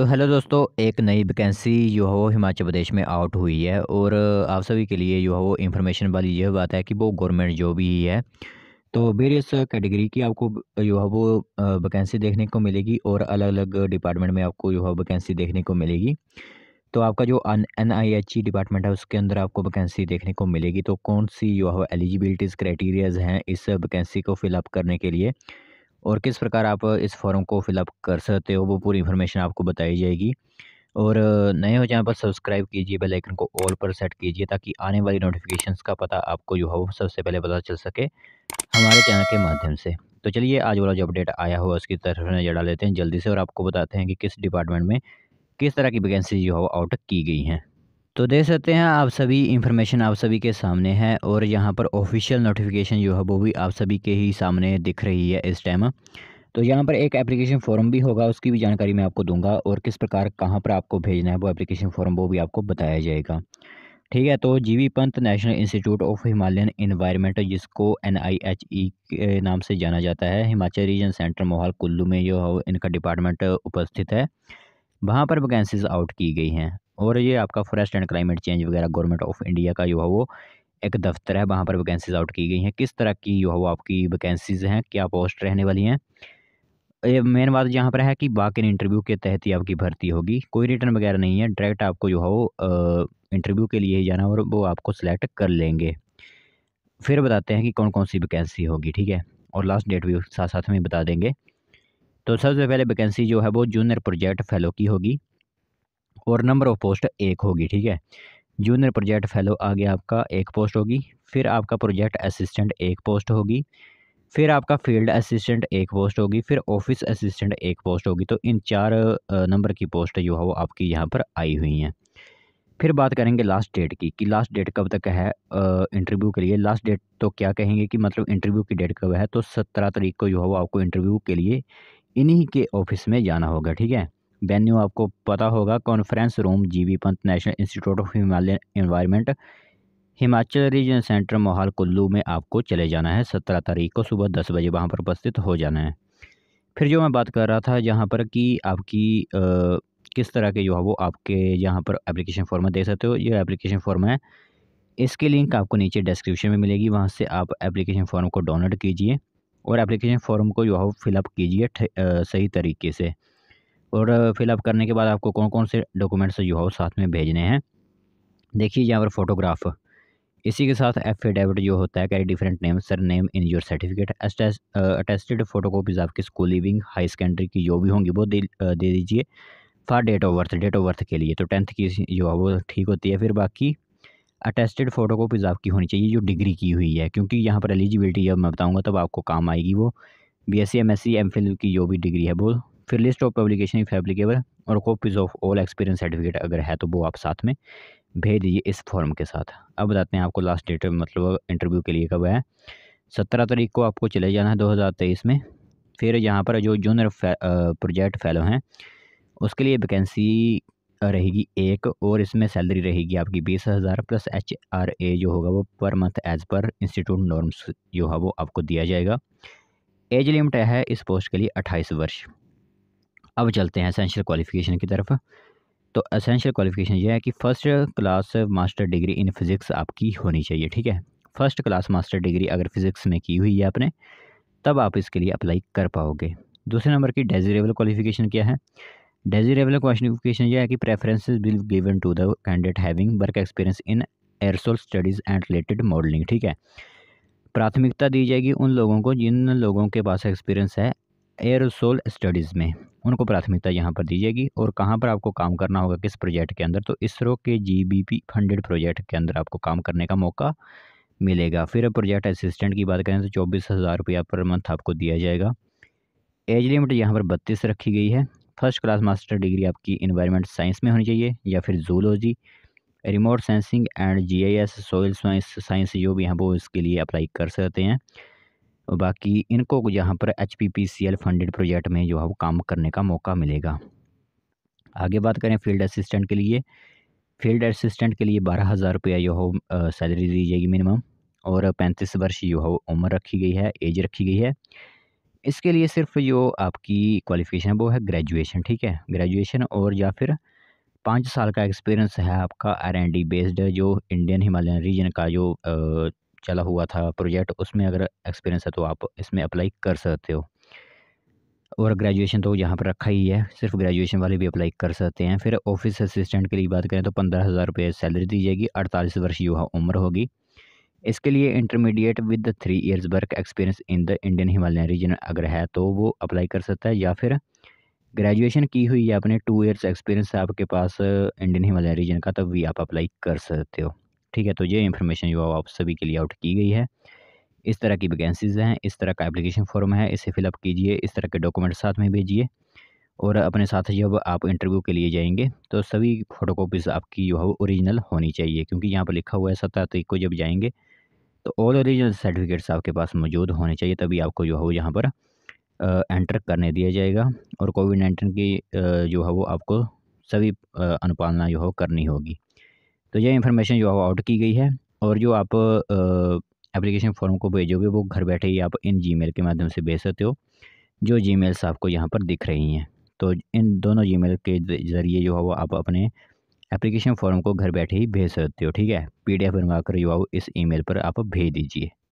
तो हेलो दोस्तों एक नई वैकेंसी जो है वो हिमाचल प्रदेश में आउट हुई है और आप सभी के लिए जो है वो इन्फॉर्मेशन वाली यह बात है कि वो गवर्नमेंट जॉब ही है तो वेरियस कैटेगरी की आपको जो है वो वैकेंसी देखने को मिलेगी और अलग अलग डिपार्टमेंट में आपको जो है वैकेंसी देखने को मिलेगी तो आपका जो N I H E department है उसके अंदर आपको वैकेंसी देखने को मिलेगी तो कौन सी जो है एलिजिबिलिटीज़ क्राइटेरियाज हैं इस वैकेंसी को फिलअप करने के लिए और किस प्रकार आप इस फॉर्म को फिलअप कर सकते हो वो पूरी इन्फॉर्मेशन आपको बताई जाएगी और नए हो जहाँ पर सब्सक्राइब कीजिए बेल आइकन को ऑल पर सेट कीजिए ताकि आने वाली नोटिफिकेशंस का पता आपको जो है वो सबसे पहले पता चल सके हमारे चैनल के माध्यम से तो चलिए आज वाला जो अपडेट आया हुआ उसकी तरफ नज़र डाल लेते हैं जल्दी से और आपको बताते हैं कि किस डिपार्टमेंट में किस तरह की वैकेंसी जो है वो आउट की गई हैं तो देख सकते हैं आप सभी इंफॉर्मेशन आप सभी के सामने है और यहाँ पर ऑफिशियल नोटिफिकेशन जो है वो भी आप सभी के ही सामने दिख रही है इस टाइम तो यहाँ पर एक एप्लीकेशन फॉर्म भी होगा उसकी भी जानकारी मैं आपको दूंगा और किस प्रकार कहाँ पर आपको भेजना है वो एप्लीकेशन फॉर्म वो भी आपको बताया जाएगा ठीक है तो GB Pant national institute of Himalayan environment जिसको एन आई एच ई के नाम से जाना जाता है हिमाचल रीजन सेंटर मोहाल कुल्लू में जो है इनका डिपार्टमेंट उपस्थित है वहाँ पर वैकेंसीज आउट की गई हैं और ये आपका फॉरेस्ट एंड क्लाइमेट चेंज वगैरह गवर्नमेंट ऑफ इंडिया का जो है वो एक दफ्तर है वहाँ पर वैकेंसीज आउट की गई हैं किस तरह की जो है वो आपकी वैकेंसीज हैं क्या पोस्ट रहने वाली हैं ये मेन बात यहाँ पर है कि बाकी इंटरव्यू के तहत ही आपकी भर्ती होगी कोई रिटर्न वगैरह नहीं है डायरेक्ट आपको जो है वो इंटरव्यू के लिए ही जाना और वो आपको सेलेक्ट कर लेंगे फिर बताते हैं कि कौन कौन सी वैकेंसी होगी ठीक है और लास्ट डेट भी साथ साथ में बता देंगे तो सबसे पहले वैकेंसी जो है वो जूनियर प्रोजेक्ट फेलो की होगी और नंबर ऑफ़ पोस्ट एक होगी ठीक है जूनियर प्रोजेक्ट फेलो आगे आपका एक पोस्ट होगी फिर आपका प्रोजेक्ट असिस्टेंट एक पोस्ट होगी फिर आपका फील्ड असिस्टेंट एक पोस्ट होगी फिर ऑफिस असिस्टेंट एक पोस्ट होगी तो इन चार नंबर की पोस्ट जो है वो आपकी यहाँ पर आई हुई हैं फिर बात करेंगे लास्ट डेट की कि लास्ट डेट कब तक है इंटरव्यू के लिए लास्ट डेट तो क्या कहेंगे कि मतलब इंटरव्यू की डेट कब है तो सत्रह तारीख को जो है वो आपको इंटरव्यू के लिए इन्हीं के ऑफिस में जाना होगा ठीक है वेन्यू आपको पता होगा conference room B Pant national institute of Himalayan environment Himachal region centre Mohal Kullu में आपको चले जाना है सत्रह तारीख को सुबह दस बजे वहाँ पर उपस्थित हो जाना है फिर जो मैं बात कर रहा था जहाँ पर कि आपकी आ, किस तरह के जो है वो आपके यहाँ पर एप्लीकेशन फॉर्म दे सकते हो ये एप्लीकेशन फॉर्म है इसके लिंक आपको नीचे डिस्क्रिप्शन में मिलेगी वहाँ से आप एप्लीकेशन फॉर्म को डाउनलोड कीजिए और एप्लीकेशन फॉर्म को जो है वो फिलअप कीजिए सही तरीके से और फिलअप करने के बाद आपको कौन कौन से डॉक्यूमेंट्स जो है साथ में भेजने हैं देखिए यहाँ पर फ़ोटोग्राफ इसी के साथ एफिडेविट जो होता है carry different name surname in your certificate attested photo copies आपकी स्कूल लिविंग हाई सेकेंडरी की जो भी होंगी वो दे दीजिए for date of birth date of birth के लिए तो टेंथ की जो है वो ठीक होती है फिर बाकी अटेस्टेड फ़ोटो कॉपीज़ आपकी होनी चाहिए जो डिग्री की हुई है क्योंकि यहाँ पर एलिजिबिलिटी जब मैं बताऊँगा तब आपको काम आएगी वो B S C M S C MPhil की जो भी डिग्री है वो फिर list of publication if applicable और copies of all experience certificate अगर है तो वो आप साथ में भेज दीजिए इस फॉर्म के साथ अब बताते हैं आपको लास्ट डेट मतलब इंटरव्यू के लिए कब है सत्रह तारीख को आपको चले जाना है दो हज़ार तेईस में फिर यहाँ पर जो जूनियर प्रोजेक्ट फेलो हैं उसके लिए वैकेंसी रहेगी एक और इसमें सैलरी रहेगी आपकी बीस हज़ार प्लस एच आर ए जो होगा वो per month as per institute norms जो है वो आपको दिया जाएगा एज लिमिट है इस पोस्ट के लिए अट्ठाईस वर्ष अब चलते हैं असेंशियल क्वालिफ़िकेशन की तरफ तो असेंशियल क्वालिफ़िकेशन ये है कि first class master degree in physics आपकी होनी चाहिए ठीक है फ़र्स्ट क्लास मास्टर डिग्री अगर फ़िज़िक्स में की हुई है आपने तब आप इसके लिए अप्लाई कर पाओगे दूसरे नंबर की डेजीरेबल क्वालिफ़िकेशन क्या है डेजीरेबल क्वालिफिकेशन यह है कि preference will given to the candidate having work experience in aerosol studies and related modelling ठीक है प्राथमिकता दी जाएगी उन लोगों को जिन लोगों के पास एक्सपीरियंस है एयरसोल स्टडीज़ में उनको प्राथमिकता यहाँ पर दी जाएगी और कहाँ पर आपको काम करना होगा किस प्रोजेक्ट के अंदर तो इसरो के जीबीपी फंडेड प्रोजेक्ट के अंदर आपको काम करने का मौका मिलेगा फिर प्रोजेक्ट असिस्टेंट की बात करें तो चौबीस हज़ार रुपया पर मंथ आपको दिया जाएगा एज लिमिट यहाँ पर बत्तीस रखी गई है फर्स्ट क्लास मास्टर डिग्री आपकी इन्वायरमेंट साइंस में होनी चाहिए या फिर zoology remote sensing and s soil science जो भी हैं वो इसके लिए अप्लाई कर सकते हैं बाकी इनको यहाँ पर एच फंडेड प्रोजेक्ट में जो है वो काम करने का मौका मिलेगा आगे बात करें फील्ड असिस्टेंट के लिए फील्ड असिस्टेंट के लिए बारह हज़ार रुपया जो हो सैलरी दी जाएगी मिनिमम और पैंतीस वर्ष जो हो उम्र रखी गई है एज रखी गई है इसके लिए सिर्फ जो आपकी क्वालिफिकेशन वो है ग्रेजुएशन ठीक है ग्रेजुएशन और या फिर पाँच साल का एक्सपीरियंस है आपका आर एंड डी बेस्ड जो इंडियन हिमालयन रीजन का जो चला हुआ था प्रोजेक्ट उसमें अगर एक्सपीरियंस है तो आप इसमें अप्लाई कर सकते हो और ग्रेजुएशन तो यहाँ पर रखा ही है सिर्फ ग्रेजुएशन वाले भी अप्लाई कर सकते हैं फिर ऑफिस असिस्टेंट के लिए बात करें तो पंद्रह हज़ार रुपये सैलरी दी जाएगी अड़तालीस वर्ष युवा उम्र होगी इसके लिए intermediate with three years work experience in the Indian Himalayan region अगर है तो वो अप्लाई कर सकता है या फिर ग्रेजुएशन की हुई है अपने टू ईयर्स एक्सपीरियंस है आपके पास इंडियन हिमालयन रीजन का तब भी आप अप्लाई कर सकते हो ठीक है तो ये इन्फॉर्मेशन जो आप सभी के लिए आउट की गई है इस तरह की वैकेंसीज़ हैं इस तरह का एप्लीकेशन फॉर्म है इसे फिलअप कीजिए इस तरह के डॉक्यूमेंट साथ में भेजिए और अपने साथ जब आप इंटरव्यू के लिए जाएंगे तो सभी फ़ोटो कापीज़ आपकी जो है वो ओरिजिनल होनी चाहिए क्योंकि यहाँ पर लिखा हुआ है सत्रह तारीख को जब जाएंगे तो ऑल ओरिजिनल सर्टिफिकेट्स आपके पास मौजूद होने चाहिए तभी आपको जो है वो यहाँ पर एंटर करने दिया जाएगा और कोविड नाइन्टीन की जो है वो आपको सभी अनुपालना जो हो करनी होगी तो यह इन्फॉर्मेशन जो है आउट की गई है और जो आप एप्लीकेशन फॉर्म को भेजोगे वो घर बैठे ही आप इन जी के माध्यम से भेज सकते हो जो जी मेल्स आपको यहाँ पर दिख रही हैं तो इन दोनों जी मेल के ज़रिए जो है वो आप अपने एप्लीकेशन फॉर्म को घर बैठे ही भेज सकते हो ठीक है पी डी एफ बनवा कर जो है इस ई मेल पर आप भेज दीजिए